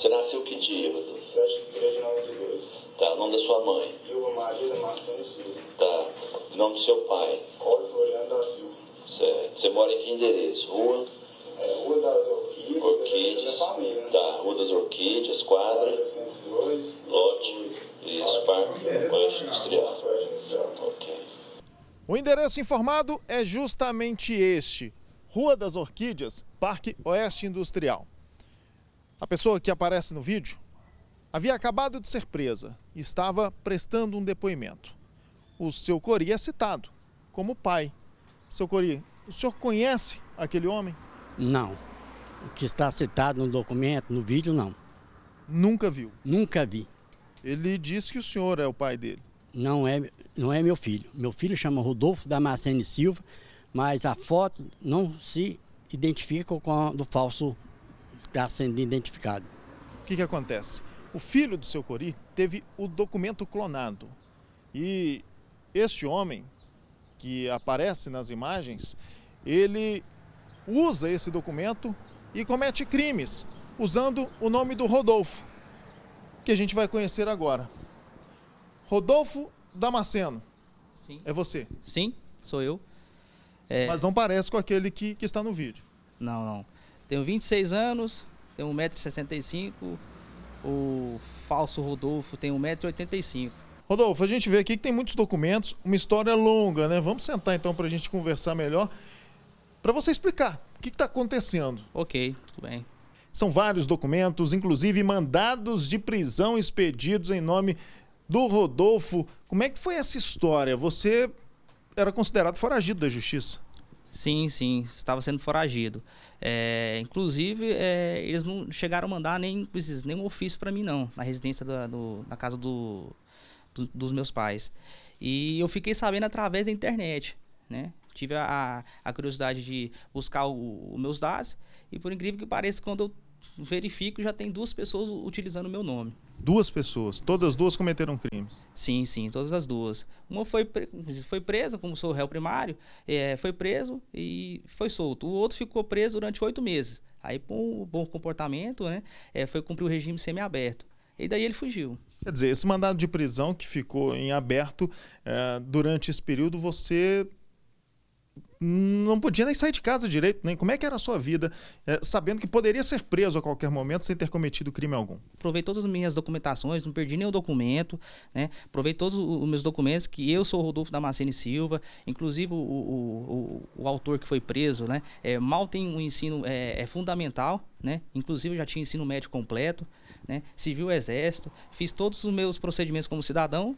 Você nasceu que dia, meu Deus? 7 de 3 de 92. Tá, o nome da sua mãe? Ilva Maria é Marcelo Silva. Tá. O nome do seu pai? Cole Floriano da Silva. Certo. Você mora em que endereço? Rua? É, Rua das Orquídeas. Orquídeas. Da família, né? Tá, Rua das Orquídeas, quadra. 102, lote. 2, isso, Parque Oeste Industrial. Ok. O endereço informado é justamente este. Rua das Orquídeas, Parque Oeste Industrial. A pessoa que aparece no vídeo havia acabado de ser presa e estava prestando um depoimento. O seu Cori é citado como pai. Seu Cori, o senhor conhece aquele homem? Não. O que está citado no documento, no vídeo, não. Nunca viu? Nunca vi. Ele disse que o senhor é o pai dele. Não é, não é meu filho. Meu filho chama Rodolfo Damasceno Silva, mas a foto não se identifica com a do falso está sendo identificado. O que, que acontece? O filho do seu Cori teve o documento clonado. E este homem, que aparece nas imagens, ele usa esse documento e comete crimes usando o nome do Rodolfo, que a gente vai conhecer agora. Rodolfo Damasceno. Sim. É você? Sim, sou eu. É... Mas não parece com aquele que, que está no vídeo. Não, não. Tenho 26 anos, tenho 1,65m. O falso Rodolfo tem 1,85m. Rodolfo, a gente vê aqui que tem muitos documentos, uma história longa, né? Vamos sentar então para a gente conversar melhor, para você explicar o que está acontecendo. Ok, tudo bem. São vários documentos, inclusive mandados de prisão expedidos em nome do Rodolfo. Como é que foi essa história? Você era considerado foragido da justiça. Sim, sim, estava sendo foragido. É, inclusive, é, eles não chegaram a mandar nem nenhum ofício para mim, não, na residência da, do, na casa do, do, dos meus pais. E eu fiquei sabendo através da internet, né? Tive a, a curiosidade de buscar os meus dados e, por incrível que pareça, quando eu verifico já tem duas pessoas utilizando o meu nome. Duas pessoas? Todas duas cometeram crimes? Sim, sim, todas as duas. Uma foi, foi presa, como sou réu primário, é, foi preso e foi solto. O outro ficou preso durante oito meses. Aí, por um bom comportamento, né, é, foi cumprir o regime semiaberto. E daí ele fugiu. Quer dizer, esse mandado de prisão que ficou em aberto é, durante esse período, você não podia nem sair de casa direito, nem como é que era a sua vida, é, sabendo que poderia ser preso a qualquer momento sem ter cometido crime algum? Provei todas as minhas documentações, não perdi nenhum documento, né? Provei todos os meus documentos que eu sou Rodolfo Damasceno Silva, inclusive o, o, o, o, autor que foi preso, né? É, mal tem um ensino é, é fundamental, né? Inclusive eu já tinha ensino médio completo, né? Civil, exército, fiz todos os meus procedimentos como cidadão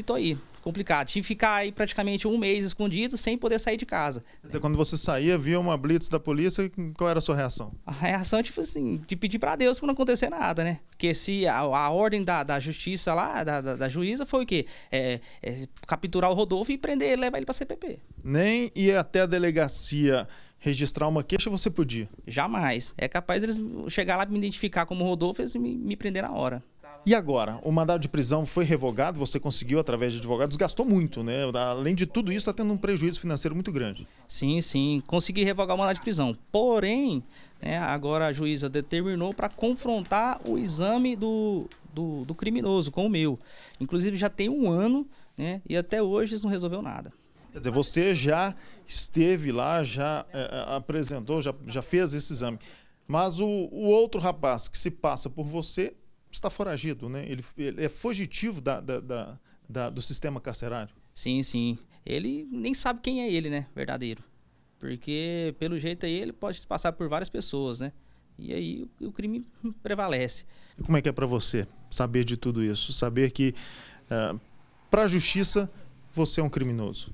e tô aí, complicado. Tive que ficar aí praticamente um mês escondido sem poder sair de casa. Então, quando você saía, via uma blitz da polícia, qual era a sua reação? A reação, é, tipo assim, de pedir para Deus pra não acontecer nada, né? Porque se a, a ordem da, da justiça lá, da, da, da juíza, foi o quê? É, é capturar o Rodolfo e prender ele, levar ele pra CPP. Nem ia até a delegacia registrar uma queixa, você podia? Jamais. É capaz eles chegar lá me identificar como Rodolfo e me, me prender na hora. E agora, o mandado de prisão foi revogado, você conseguiu através de advogados, gastou muito, né? Além de tudo isso, está tendo um prejuízo financeiro muito grande. Sim, sim, consegui revogar o mandado de prisão. Porém, né, agora a juíza determinou para confrontar o exame do, do, do, criminoso com o meu. Inclusive já tem um ano, né? E até hoje isso não resolveu nada. Quer dizer, você já esteve lá, já é, é apresentou, já, já fez esse exame. Mas o, o outro rapaz que se passa por você está foragido, né? ele, ele é fugitivo da, da, da, da, do sistema carcerário. Sim, sim. Ele nem sabe quem é ele, né? Verdadeiro. Porque, pelo jeito aí, ele pode se passar por várias pessoas, né? E aí o, o crime prevalece. E como é que é para você saber de tudo isso? Saber que, uh, eh, para a justiça, você é um criminoso?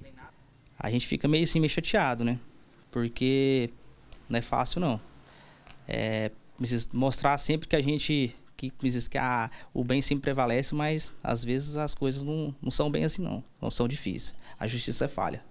A gente fica meio assim, meio chateado, né? Porque não é fácil, não. É, precisa mostrar sempre que a gente que diz que ah, o bem sempre prevalece, mas às vezes as coisas não, não são bem assim, não. Não são difíceis. A justiça é falha.